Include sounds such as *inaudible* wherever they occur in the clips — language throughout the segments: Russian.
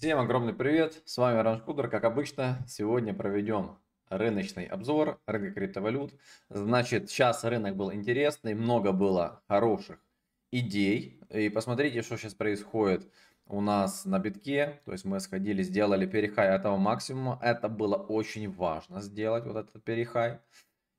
Всем огромный привет, с вами Раншкудер, как обычно, сегодня проведем рыночный обзор рынка криптовалют. Значит, сейчас рынок был интересный, много было хороших идей, и посмотрите, что сейчас происходит у нас на битке, то есть мы сходили, сделали перехай этого максимума, это было очень важно сделать, вот этот перехай.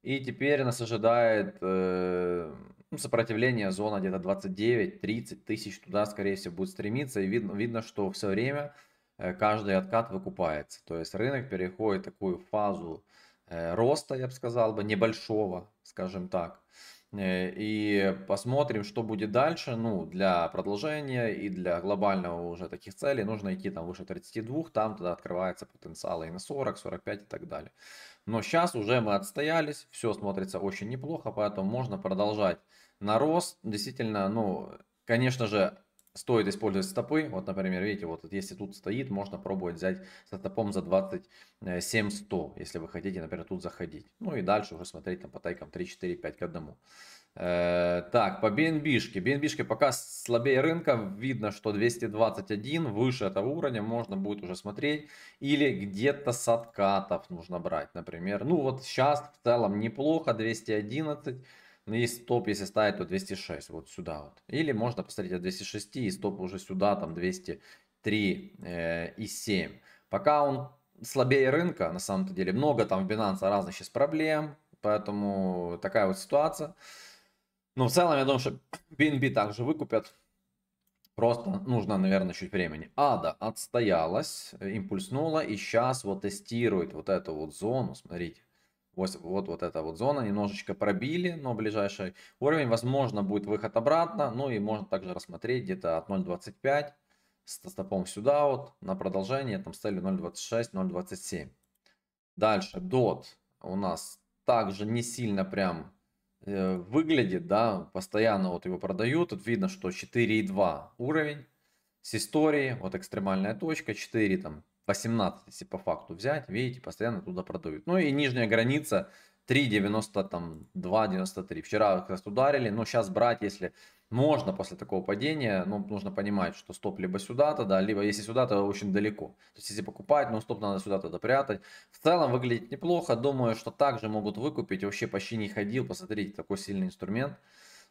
И теперь нас ожидает э, ну, сопротивление зона где-то 29-30 тысяч, туда скорее всего будет стремиться, и видно, видно что все время Э, каждый откат выкупается. То есть рынок переходит в такую фазу э, роста, я бы сказал бы, небольшого, скажем так. Э, и посмотрим, что будет дальше. Ну, для продолжения и для глобального уже таких целей нужно идти там выше 32, там тогда открывается потенциал и на 40, 45 и так далее. Но сейчас уже мы отстоялись, все смотрится очень неплохо, поэтому можно продолжать на рост. Действительно, ну, конечно же, Стоит использовать стопы, вот, например, видите, вот если тут стоит, можно пробовать взять со стопом за 27-100, э, если вы хотите, например, тут заходить. Ну и дальше уже смотреть там по тайкам 3-4-5 к одному. Э, так, по BNB. -шке. BNB -шке пока слабее рынка, видно, что 221, выше этого уровня можно будет уже смотреть. Или где-то с откатов нужно брать, например. Ну вот сейчас в целом неплохо, 211. Ну, и стоп, если ставить, то 206, вот сюда вот. Или можно посмотреть от 206 и стоп уже сюда, там 203 э, и 7. Пока он слабее рынка, на самом-то деле, много там в Binance разных сейчас проблем, поэтому такая вот ситуация. Но в целом, я думаю, что BNB также выкупят. Просто нужно, наверное, чуть времени. Ада отстоялась, импульснула и сейчас вот тестирует вот эту вот зону, смотрите. Вот, вот, вот эта вот зона немножечко пробили, но ближайший уровень, возможно, будет выход обратно. Ну и можно также рассмотреть где-то от 0.25 с стопом сюда вот на продолжение, там с целью 0.26, 0.27. Дальше DOT у нас также не сильно прям э, выглядит, да, постоянно вот его продают. Тут видно, что 4.2 уровень с истории, вот экстремальная точка, 4 там 18 если по факту взять, видите, постоянно туда продают. Ну и нижняя граница 3,90, там 2,93. Вчера как раз ударили, но сейчас брать, если можно после такого падения, но ну, нужно понимать, что стоп либо сюда тогда, либо если сюда, то очень далеко. То есть если покупать, ну стоп надо сюда тогда прятать. В целом выглядит неплохо, думаю, что также могут выкупить. Вообще почти не ходил, посмотрите, такой сильный инструмент.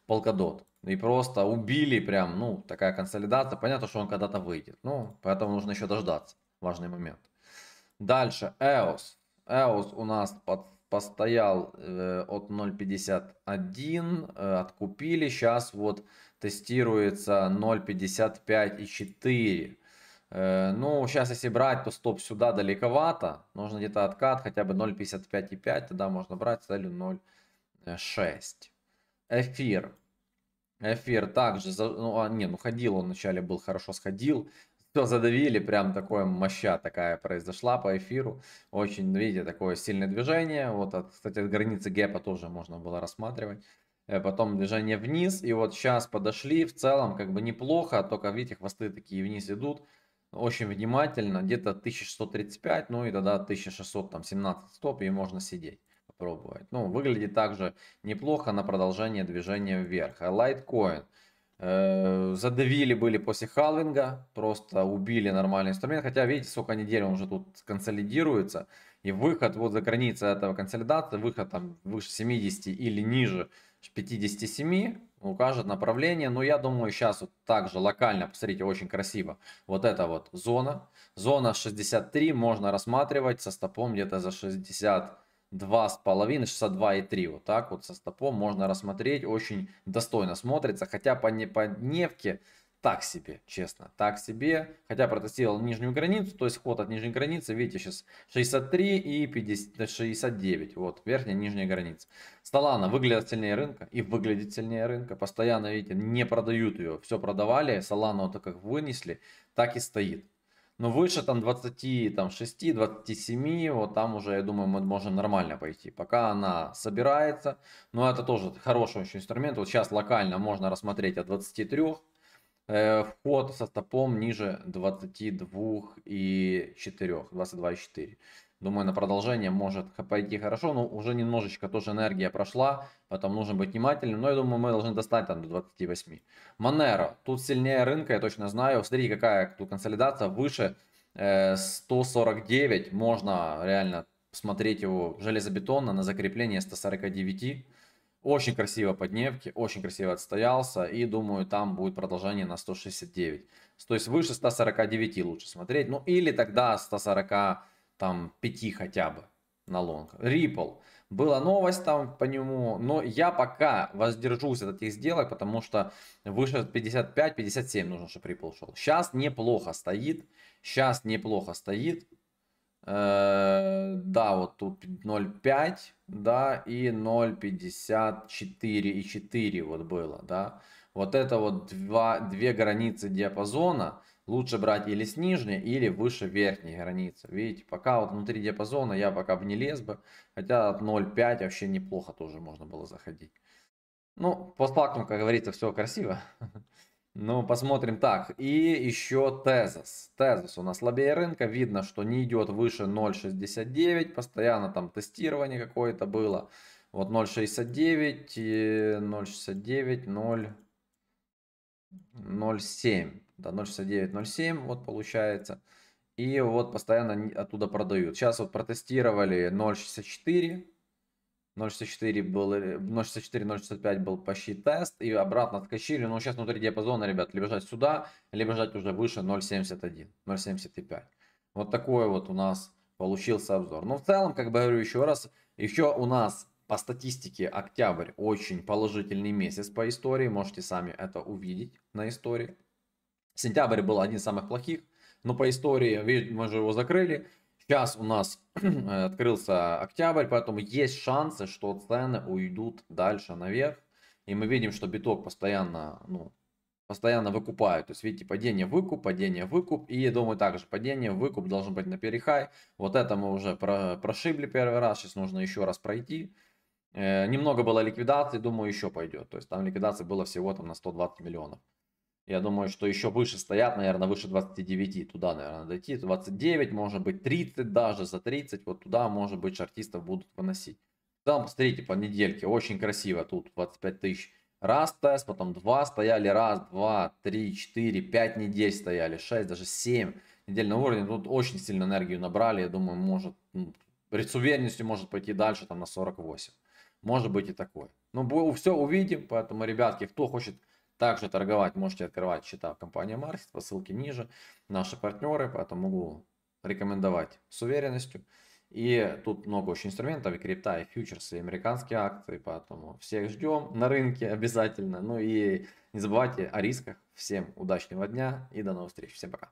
Polkadot. И просто убили прям, ну, такая консолидация. Понятно, что он когда-то выйдет. Ну, поэтому нужно еще дождаться важный момент. Дальше, EOS. EOS у нас под, постоял э, от 0.51, э, откупили. Сейчас вот тестируется 0.55,4. Э, ну, сейчас если брать, то стоп сюда далековато. Нужно где-то откат хотя бы и 0.55,5, тогда можно брать с целью 0.6. Эфир. Эфир также, за, ну, а, не, ну ходил он вначале был, хорошо сходил все задавили, прям такое моща такая произошла по эфиру. Очень, видите, такое сильное движение. Вот, от, кстати, от границы гэпа тоже можно было рассматривать. Э, потом движение вниз. И вот сейчас подошли. В целом, как бы неплохо. А только, видите, хвосты такие вниз идут. Очень внимательно. Где-то 1635, ну и тогда 1617 стоп. И можно сидеть пробовать. Ну, выглядит также неплохо на продолжение движения вверх. Litecoin. Э, задавили были после халвинга, просто убили нормальный инструмент. Хотя, видите, сколько недель он уже тут консолидируется. И выход вот за границы этого консолидации, выход там выше 70 или ниже 57 укажет направление. Но я думаю, сейчас вот также локально, посмотрите, очень красиво. Вот эта вот зона. Зона 63 можно рассматривать со стопом где-то за 60 2,5, 62,3. Вот так вот со стопом можно рассмотреть. Очень достойно смотрится. Хотя по, не, по нефке так себе, честно. Так себе. Хотя протестировал нижнюю границу. То есть ход от нижней границы. Видите, сейчас 63 и 50, 69. Вот верхняя нижняя граница. Сталана выглядит сильнее рынка. И выглядит сильнее рынка. Постоянно, видите, не продают ее. Все продавали. Солану вот так как вынесли, так и стоит. Но ну, выше там 26, там 6, 27, вот там уже, я думаю, мы можем нормально пойти. Пока она собирается, но это тоже хороший очень инструмент. Вот сейчас локально можно рассмотреть от 23 Э, вход со стопом ниже и и 22,4. Думаю, на продолжение может пойти хорошо, но уже немножечко тоже энергия прошла, поэтому нужно быть внимательным, но я думаю, мы должны достать там до 28. Манера, тут сильнее рынка, я точно знаю, смотри, какая тут консолидация, выше 149, э, можно реально смотреть его железобетонно на закрепление 149. Очень красиво по дневке, очень красиво отстоялся. И думаю, там будет продолжение на 169. То есть выше 149 лучше смотреть. Ну или тогда 145 хотя бы на лонг. Ripple. Была новость там по нему, но я пока воздержусь от этих сделок, потому что выше 55-57 нужно, чтобы Ripple шел. Сейчас неплохо стоит, сейчас неплохо стоит. Э, да, вот тут 0,5, да, и 0,54 и 4 вот было, да. Вот это вот два, две границы диапазона. Лучше брать или с нижней, или выше верхней границы. Видите, пока вот внутри диапазона я пока бы не лез бы. Хотя от 0,5 вообще неплохо тоже можно было заходить. Ну, по факту, как говорится, все красиво. *laughs* Ну, посмотрим так. И еще Тезос. Тезос у нас слабее рынка. Видно, что не идет выше 0.69. Постоянно там тестирование какое-то было. Вот 0.69, 0.69, 0... 0.7. Да, 0.69, 0.7 вот получается. И вот постоянно оттуда продают. Сейчас вот протестировали 0.64. 0.64 был, 0.64, э, 0.65 был почти тест, и обратно откачили, но сейчас внутри диапазона, ребят, либо жать сюда, либо жать уже выше 0.71, 0.75. Вот такой вот у нас получился обзор. Но в целом, как бы говорю еще раз, еще у нас по статистике октябрь очень положительный месяц по истории, можете сами это увидеть на истории. Сентябрь был один из самых плохих, но по истории, мы же его закрыли, Сейчас у нас *clears throat* открылся октябрь, поэтому есть шансы, что цены уйдут дальше наверх. И мы видим, что биток постоянно, ну, постоянно выкупают. То есть, видите, падение, выкуп, падение, выкуп. И, думаю, также падение, выкуп должен быть на перехай. Вот это мы уже про прошибли первый раз. Сейчас нужно еще раз пройти. Э, немного было ликвидации, думаю, еще пойдет. То есть, там ликвидации было всего там на 120 миллионов. Я думаю, что еще выше стоят, наверное, выше 29, туда, наверное, дойти. 29, может быть, 30 даже, за 30, вот туда, может быть, артистов будут выносить. Там, посмотрите по недельке, очень красиво, тут 25 тысяч. Раз тест, потом два стояли, раз, два, три, четыре, пять недель стояли, шесть, даже семь недель на уровне. Тут очень сильно энергию набрали, я думаю, может, ну, с уверенностью может пойти дальше, там, на 48. Может быть и такое. Но ну, все увидим, поэтому, ребятки, кто хочет также торговать можете открывать счета в компании Market по ссылке ниже. Наши партнеры, поэтому могу рекомендовать с уверенностью. И тут много очень инструментов, и крипта, и фьючерсы, и американские акции, поэтому всех ждем на рынке *laughs* обязательно. Ну и не забывайте о рисках. Всем удачного дня и до новых встреч. Всем пока.